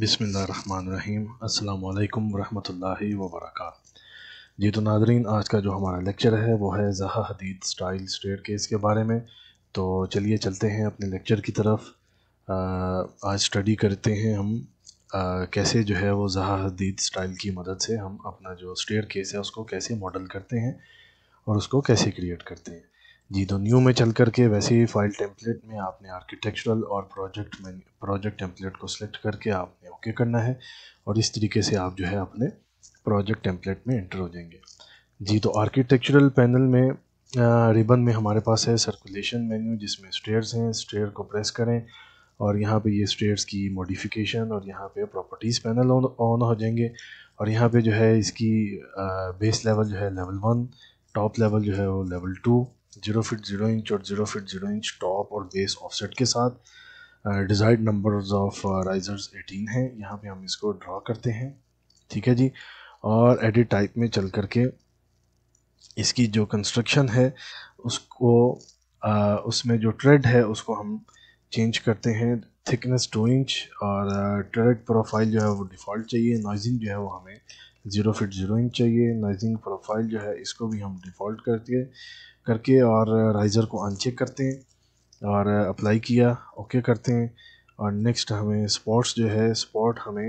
बिसमीम अल्लाम वरहमल वर्क जी तो नादरीन आज का जो हमारा लेक्चर है वो है जहा हदीद स्टाइल स्टेट केस के बारे में तो चलिए चलते हैं अपने लेक्चर की तरफ आज स्टडी करते हैं हम आ, कैसे जो है वो जहा हदीद स्टाइल की मदद से हम अपना जो स्टेयर केस है उसको कैसे मॉडल करते हैं और उसको कैसे क्रिएट करते हैं जी तो न्यू में चल करके वैसे ही फाइल टेम्पलेट में आपने आर्किटेक्चरल और प्रोजेक्ट में प्रोजेक्ट टेम्पलेट को सिलेक्ट करके आपने ओके करना है और इस तरीके से आप जो है अपने प्रोजेक्ट टेम्पलेट में एंटर हो जाएंगे जी तो आर्किटेक्चरल पैनल में रिबन में हमारे पास है सर्कुलेशन मेन्यू जिसमें स्टेयर्स हैं स्टेयर को प्रेस करें और यहाँ पे ये स्टेयर्स की मॉडिफिकेशन और यहाँ पे प्रॉपर्टीज़ पैनल ऑन हो जाएंगे और यहाँ पे जो है इसकी बेस लेवल जो है लेवल वन टॉप लेवल जो है वो level two zero feet zero inch और zero feet zero inch top और बेस ऑफसेट के साथ डिज़ाइड नंबर्स ऑफ राइजर्स 18 हैं यहाँ पे हम इसको ड्रा करते हैं ठीक है जी और एडिट टाइप में चल करके इसकी जो कंस्ट्रक्शन है उसको आ, उसमें जो ट्रेड है उसको हम चेंज करते हैं थिकनेस टू इंच और ट्रेड प्रोफाइल जो है वो डिफ़ॉल्ट चाहिए नॉइजिंग जो है वो हमें ज़ीरो फिट ज़ीरो इंच चाहिए नॉइजिंग प्रोफाइल जो है इसको भी हम डिफ़ॉल्ट करके करके और राइज़र को अनचेक करते हैं और अप्लाई किया ओके करते हैं और नेक्स्ट हमें स्पॉट्स जो है स्पॉट हमें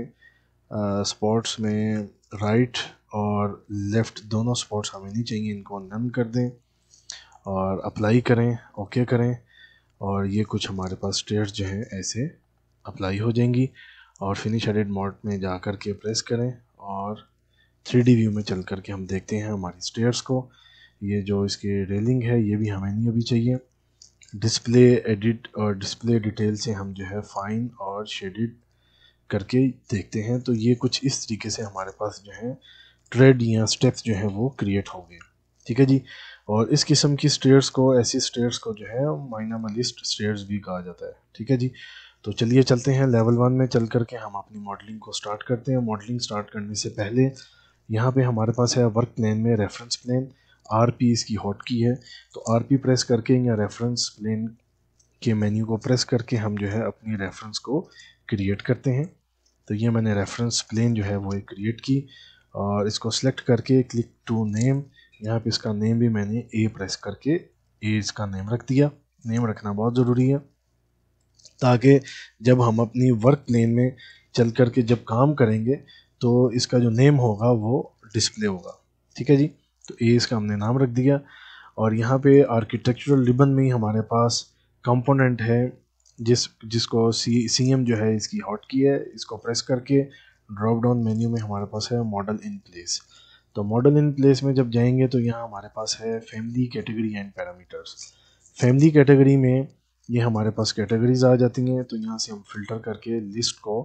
स्पॉट्स में राइट और लेफ़्ट दोनों स्पॉट्स हमें नहीं चाहिए इनको नन कर दें और अप्लाई करें ओके करें और ये कुछ हमारे पास स्टेट्स जो हैं ऐसे अप्लाई हो जाएंगी और फिनिश एडिट मोड में जा कर के प्रेस करें और थ्री व्यू में चल कर के हम देखते हैं हमारी स्टेट्स को ये जो इसके रेलिंग है ये भी हमें नहीं अभी चाहिए डिस्प्ले एडिट और डिस्प्ले डिटेल से हम जो है फाइन और शेडिड करके देखते हैं तो ये कुछ इस तरीके से हमारे पास जो है ट्रेड या स्टेप्स जो है वो क्रिएट हो गए ठीक है जी और इस किस्म की स्टेयर्स को ऐसी स्टेयर्स को जो है माइना मलिस्ट स्टेयर्स भी कहा जाता है ठीक है जी तो चलिए चलते हैं लेवल वन में चल करके हम अपनी मॉडलिंग को स्टार्ट करते हैं मॉडलिंग स्टार्ट करने से पहले यहाँ पे हमारे पास है वर्क प्लान में रेफरेंस प्लान आर पी इसकी हॉट की है तो आर पी प्रेस करके या रेफरेंस प्लेन के मेन्यू को प्रेस करके हम जो है अपनी रेफरेंस को क्रिएट करते हैं तो ये मैंने रेफरेंस प्लेन जो है वो एक क्रिएट की और इसको सिलेक्ट करके क्लिक टू नेम यहाँ पे इसका नेम भी मैंने ए प्रेस करके ए इसका नेम रख दिया नेम रखना बहुत ज़रूरी है ताकि जब हम अपनी वर्क प्लेन में चल करके जब काम करेंगे तो इसका जो नेम होगा वो डिस्प्ले होगा ठीक है जी तो ए इसका हमने नाम रख दिया और यहाँ पे आर्किटेक्चरल रिबन में ही हमारे पास कंपोनेंट है जिस जिसको सी सी एम जो है इसकी हॉट की है इसको प्रेस करके ड्रॉप डाउन मेन्यू में हमारे पास है मॉडल इन प्लेस तो मॉडल इन प्लेस में जब जाएंगे तो यहाँ हमारे पास है family category and parameters family category में ये हमारे पास कैटेगरीज आ जाती हैं तो यहाँ से हम फिल्टर करके लिस्ट को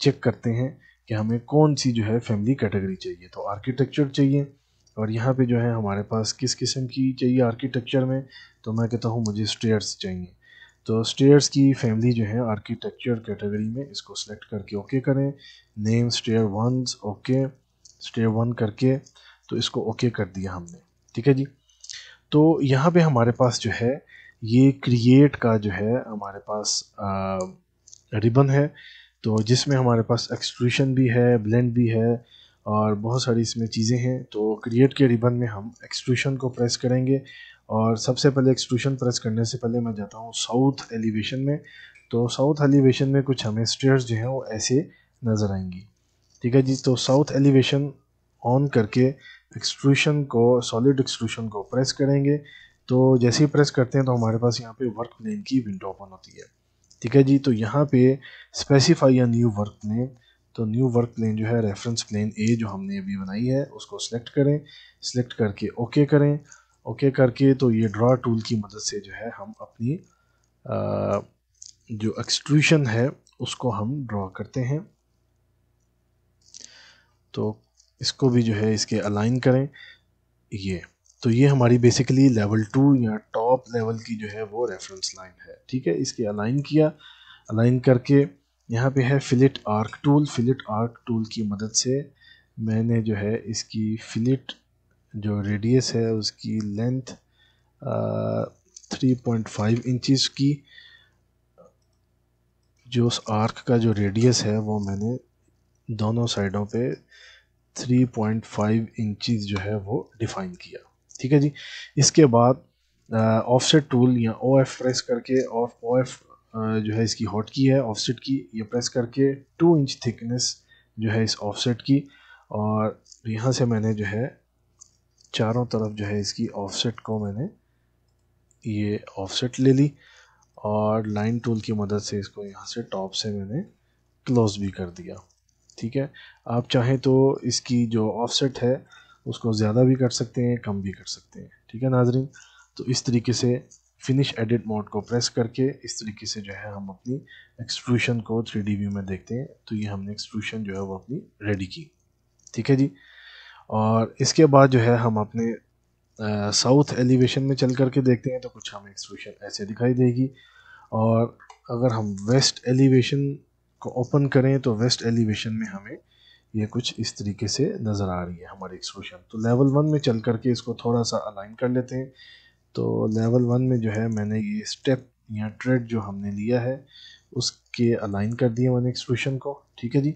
चेक करते हैं कि हमें कौन सी जो है फैमिली कैटेगरी चाहिए तो आर्किटेक्चर चाहिए और यहाँ पे जो है हमारे पास किस किस्म की चाहिए आर्किटेक्चर में तो मैं कहता हूँ मुझे स्टेयर्स चाहिए तो स्टेयर्स की फैमिली जो है आर्किटेक्चर कैटेगरी में इसको सेलेक्ट करके ओके करें name stair one okay stair one करके तो इसको ओके कर दिया हमने ठीक है जी तो यहाँ पे हमारे पास जो है ये क्रिएट का जो है हमारे पास रिबन है तो जिसमें हमारे पास एक्सट्रूशन भी है ब्लेंड भी है और बहुत सारी इसमें चीज़ें हैं तो क्रिएट के रिबन में हम एक्सट्रूशन को प्रेस करेंगे और सबसे पहले एक्सट्रूशन प्रेस करने से पहले मैं जाता हूँ साउथ एलिवेशन में तो साउथ एलिवेशन में कुछ हमें स्टेयर्स जो हैं वो ऐसे नज़र आएंगी ठीक है जी तो साउथ एलिवेशन ऑन करके एक्सट्रूशन को सॉलिड एक्सट्रूशन को प्रेस करेंगे तो जैसे ही प्रेस करते हैं तो हमारे पास यहाँ पे वर्क प्लेन की विंडो ओपन होती है ठीक है जी तो यहाँ पे स्पेसिफाई या न्यू वर्क प्लेन तो न्यू वर्क प्लेन जो है रेफरेंस प्लेन ए जो हमने अभी बनाई है उसको सिलेक्ट करें सिलेक्ट करके ओके करें ओके करके तो ये ड्रा टूल की मदद से जो है हम अपनी आ, जो एक्सट्रूशन है उसको हम ड्रा करते हैं तो इसको भी जो है इसके अलाइन करें ये तो ये हमारी बेसिकली लेवल टू या टॉप लेवल की जो है वो रेफरेंस लाइन है ठीक है इसके अलाइन किया अलाइन करके यहाँ पे है fillet arc tool fillet arc tool की मदद से मैंने जो है इसकी फिलिट जो रेडियस है उसकी length three point five inches की जो उस आर्क का जो रेडियस है वो मैंने दोनों साइडों पे 3.5 इंचेस जो है वो डिफ़ाइन किया ठीक है जी इसके बाद ऑफसेट टूल या ओ एफ प्रेस करके ऑफ ओ एफ जो है इसकी हॉट की है ऑफसेट की ये प्रेस करके टू इंच थिकनेस जो है इस ऑफसेट की और यहाँ से मैंने जो है चारों तरफ जो है इसकी ऑफसेट को मैंने ये ऑफसेट ले ली और लाइन टूल की मदद से इसको यहाँ से टॉप से मैंने क्लोज भी कर दिया ठीक है आप चाहें तो इसकी जो ऑफसेट है उसको ज़्यादा भी कर सकते हैं कम भी कर सकते हैं ठीक है नाजरीन तो इस तरीके से फिनिश एडिट मोड को प्रेस करके इस तरीके से जो है हम अपनी एक्सट्रूशन को थ्री डी व्यू में देखते हैं तो ये हमने एक्सट्रूशन जो है वो अपनी रेडी की ठीक है जी और इसके बाद जो है हम अपने साउथ एलिवेशन में चल करके देखते हैं तो कुछ हमें एक्सट्रूशन ऐसे दिखाई देगी और अगर हम वेस्ट एलिवेशन को ओपन करें तो वेस्ट एलिवेशन में हमें ये कुछ इस तरीके से नज़र आ रही है हमारी एक्सट्रूशन तो लेवल वन में चल करके इसको थोड़ा सा अलाइन कर लेते हैं तो लेवल वन में जो है मैंने ये स्टेप या ट्रेड जो हमने लिया है उसके अलाइन कर दिए मैंने एक्सप्रेशन को ठीक है जी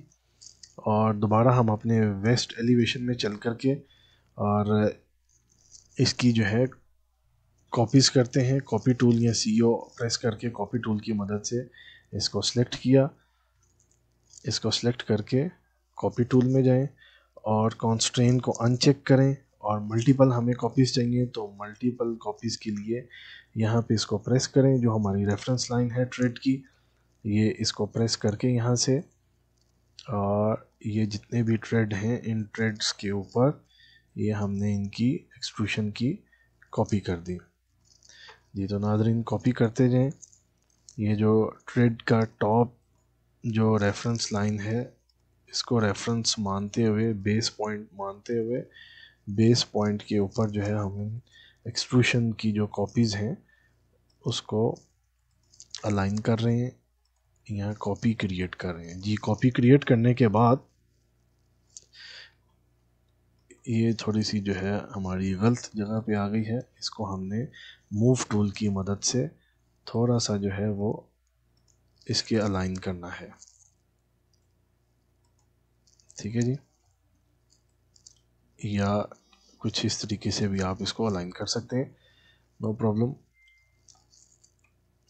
और दोबारा हम अपने वेस्ट एलिवेशन में चल कर के और इसकी जो है कॉपीज़ करते हैं कॉपी टूल या सी प्रेस करके कॉपी टूल की मदद से इसको सिलेक्ट किया इसको सिलेक्ट करके कॉपी टूल में जाएं और कॉन्स्ट्रेन को अनचेक करें और मल्टीपल हमें कॉपीज़ चाहिए तो मल्टीपल कॉपीज़ के लिए यहाँ पे इसको प्रेस करें जो हमारी रेफरेंस लाइन है ट्रेड की ये इसको प्रेस करके यहाँ से और ये जितने भी ट्रेड हैं इन ट्रेड्स के ऊपर ये हमने इनकी एक्सट्रूशन की कॉपी कर दी जी तो नाजरीन कॉपी करते जाएं ये जो ट्रेड का टॉप जो रेफरेंस लाइन है इसको रेफरेंस मानते हुए बेस पॉइंट मानते हुए बेस पॉइंट के ऊपर जो है हम एक्सट्रूशन की जो कॉपीज़ हैं उसको अलाइन कर रहे हैं या कॉपी क्रिएट कर रहे हैं जी कॉपी क्रिएट करने के बाद ये थोड़ी सी जो है हमारी गलत जगह पे आ गई है इसको हमने मूव टूल की मदद से थोड़ा सा जो है वो इसके अलाइन करना है ठीक है जी या कुछ इस तरीके से भी आप इसको अलाइन कर सकते हैं नो प्रॉब्लम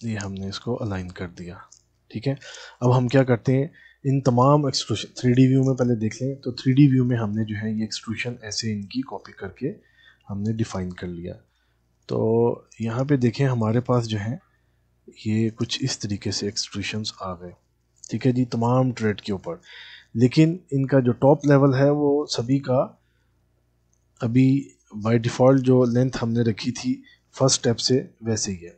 ये हमने इसको अलाइन कर दिया ठीक है अब हम क्या करते हैं इन तमाम एक्सट्रूशन थ्री डी व्यू में पहले देख लें तो थ्री डी व्यू में हमने जो है ये एक्सट्रूशन ऐसे इनकी कॉपी करके हमने डिफ़ाइन कर लिया तो यहाँ पे देखें हमारे पास जो है ये कुछ इस तरीके से एक्सट्रूशंस आ गए ठीक है जी तमाम ट्रेड के ऊपर लेकिन इनका जो टॉप लेवल है वो सभी का अभी बाय डिफ़ॉल्ट जो लेंथ हमने रखी थी फर्स्ट स्टेप से वैसे ही है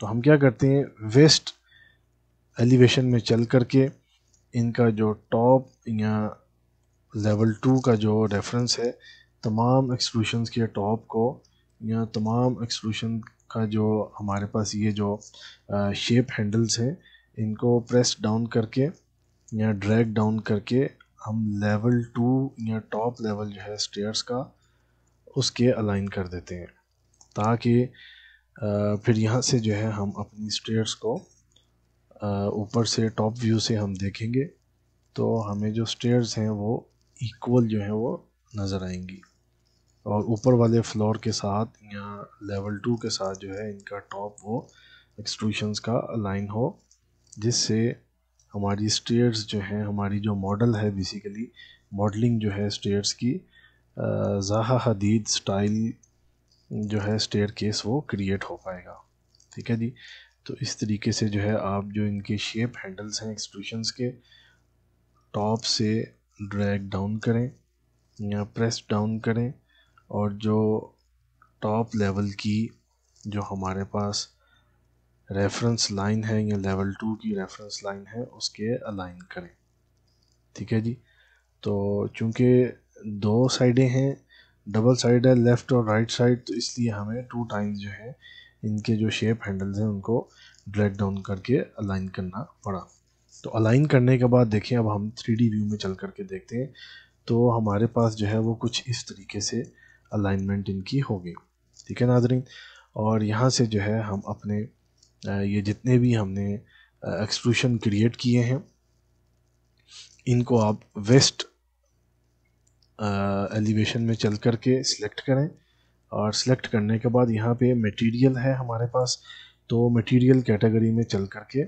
तो हम क्या करते हैं वेस्ट एलिवेशन में चल करके इनका जो टॉप या लेवल टू का जो रेफरेंस है तमाम एक्सक्लूशन के टॉप को या तमाम एक्सक्लूशन का जो हमारे पास ये जो शेप हैंडल्स हैं इनको प्रेस डाउन करके या ड्रैग डाउन करके हम लेवल टू या टॉप लेवल जो है स्टेयर्स का उसके अलाइन कर देते हैं ताकि फिर यहाँ से जो है हम अपनी स्टेट्स को ऊपर से टॉप व्यू से हम देखेंगे तो हमें जो स्टेयर्स हैं वो इक्वल जो है वो नज़र आएंगी और ऊपर वाले फ्लोर के साथ या लेवल टू के साथ जो है इनका टॉप वो एक्सट्रूशंस का अलाइन हो जिससे हमारी स्टेयर्स जो हैं हमारी जो मॉडल है बेसिकली मॉडलिंग जो है स्टेयर्स की जहा हदीद स्टाइल जो है स्टेयर केस वो क्रिएट हो पाएगा ठीक है जी तो इस तरीके से जो है आप जो इनके शेप हैंडल्स हैं एक्सट्रूशंस के टॉप से ड्रैग डाउन करें या प्रेस डाउन करें और जो टॉप लेवल की जो हमारे पास रेफरेंस लाइन है या लेवल टू की रेफरेंस लाइन है उसके अलाइन करें ठीक है जी तो चूँकि दो साइडें हैं डबल साइड है लेफ़्ट और राइट साइड तो इसलिए हमें टू टाइम्स जो है इनके जो शेप हैंडल्स हैं उनको ड्रैक डाउन करके अलाइन करना पड़ा तो अलाइन करने के बाद देखें अब हम थ्री व्यू में चल करके देखते हैं तो हमारे पास जो है वो कुछ इस तरीके से अलाइनमेंट इनकी होगी ठीक है नाजरीन और यहाँ से जो है हम अपने ये जितने भी हमने एक्सप्रूशन क्रिएट किए हैं इनको आप वेस्ट एलिवेशन में चल कर सिलेक्ट करें और सिलेक्ट करने के बाद यहाँ पे मटेरियल है हमारे पास तो मटेरियल कैटेगरी में चल करके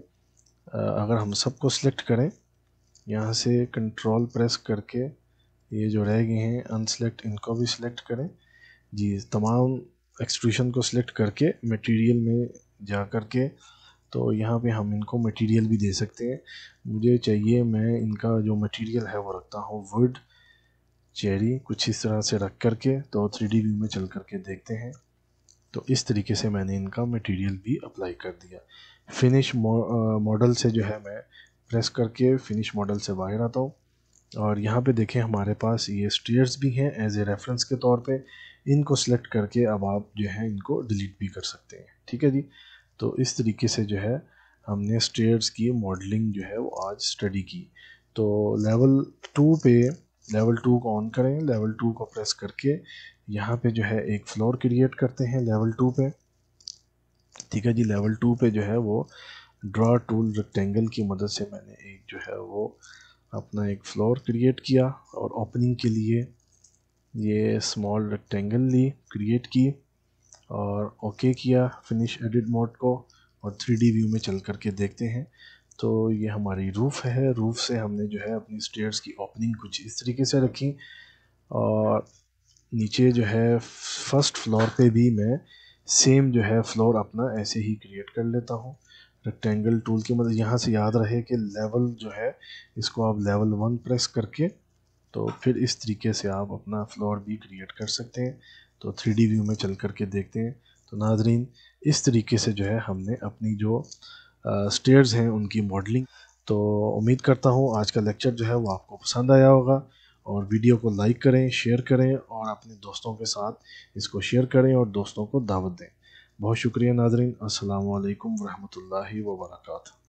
अगर हम सबको सिलेक्ट करें यहाँ से कंट्रोल प्रेस करके ये जो रह गए हैं अनसेलेक्ट इनको भी सिलेक्ट करें जी तमाम एक्सट्रूशन को सिलेक्ट करके मटेरियल में जा कर के तो यहाँ पे हम इनको मटेरियल भी दे सकते हैं मुझे चाहिए मैं इनका जो मटेरियल है वो रखता हूँ वुड चेरी कुछ इस तरह से रख करके तो थ्री डी व्यू में चल करके देखते हैं तो इस तरीके से मैंने इनका मटेरियल भी अप्लाई कर दिया फिनिश मॉडल से जो है मैं प्रेस करके फिनिश मॉडल से बाहर आता हूँ और यहाँ पे देखें हमारे पास ये स्टेयर्स भी हैं एज ए रेफरेंस के तौर पे इनको सिलेक्ट करके अब आप जो है इनको डिलीट भी कर सकते हैं ठीक है जी तो इस तरीके से जो है हमने स्टेयर्स की मॉडलिंग जो है वो आज स्टडी की तो लेवल टू पे लेवल टू को ऑन करें लेवल टू को प्रेस करके यहाँ पे जो है एक फ्लोर क्रिएट करते हैं लेवल टू पे ठीक है जी लेवल टू पे जो है वो ड्रा टूल रेक्टेंगल की मदद से मैंने एक जो है वो अपना एक फ्लोर क्रिएट किया और ओपनिंग के लिए ये स्मॉल रेक्टेंगल ली क्रिएट की और ओके किया फिनिश एडिट मोड को और थ्री व्यू में चल करके देखते हैं तो ये हमारी रूफ़ है रूफ़ से हमने जो है अपनी स्टेयर्स की ओपनिंग कुछ इस तरीके से रखी और नीचे जो है फर्स्ट फ्लोर पे भी मैं सेम जो है फ्लोर अपना ऐसे ही क्रिएट कर लेता हूँ रेक्टेंगल टूल की मदद यहाँ से याद रहे कि लेवल जो है इसको आप लेवल वन प्रेस करके तो फिर इस तरीके से आप अपना फ्लोर भी क्रिएट कर सकते हैं तो थ्री व्यू में चल करके देखते हैं तो नाजरीन इस तरीके से जो है हमने अपनी जो स्टेयर्स हैं उनकी मॉडलिंग तो उम्मीद करता हूँ आज का लेक्चर जो है वो आपको पसंद आया होगा और वीडियो को लाइक करें शेयर करें और अपने दोस्तों के साथ इसको शेयर करें और दोस्तों को दावत दें बहुत शुक्रिया नाजरीन असलकम वरहमल वर्का